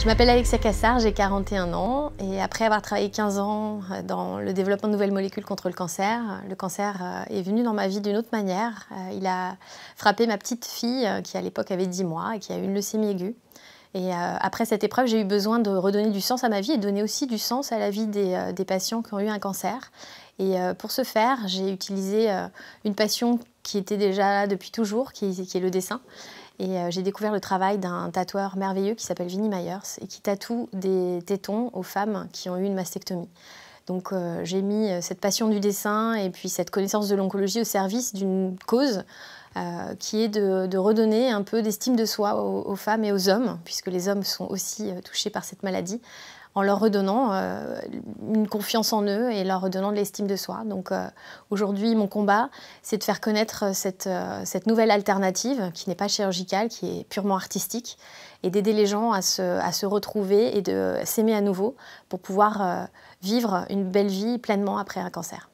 Je m'appelle Alexia Cassard, j'ai 41 ans et après avoir travaillé 15 ans euh, dans le développement de nouvelles molécules contre le cancer, le cancer euh, est venu dans ma vie d'une autre manière. Euh, il a frappé ma petite fille qui à l'époque avait 10 mois et qui a eu une leucémie aiguë. Et euh, après cette épreuve, j'ai eu besoin de redonner du sens à ma vie et donner aussi du sens à la vie des, euh, patients qui ont eu un cancer. Et euh, pour ce faire, j'ai utilisé une passion qui était déjà là depuis toujours, qui, est le dessin. Et j'ai découvert le travail d'un tatoueur merveilleux qui s'appelle Vinnie Myers et qui tatoue des tétons aux femmes qui ont eu une mastectomie. Donc j'ai mis cette passion du dessin et puis cette connaissance de l'oncologie au service d'une cause euh, qui est de, redonner un peu d'estime de soi aux, femmes et aux hommes, puisque les hommes sont aussi euh, touchés par cette maladie, en leur redonnant euh, une confiance en eux et leur redonnant de l'estime de soi. Donc aujourd'hui, mon combat, c'est de faire connaître cette, nouvelle alternative qui n'est pas chirurgicale, qui est purement artistique, et d'aider les gens à se, retrouver et de s'aimer à nouveau pour pouvoir vivre une belle vie pleinement après un cancer.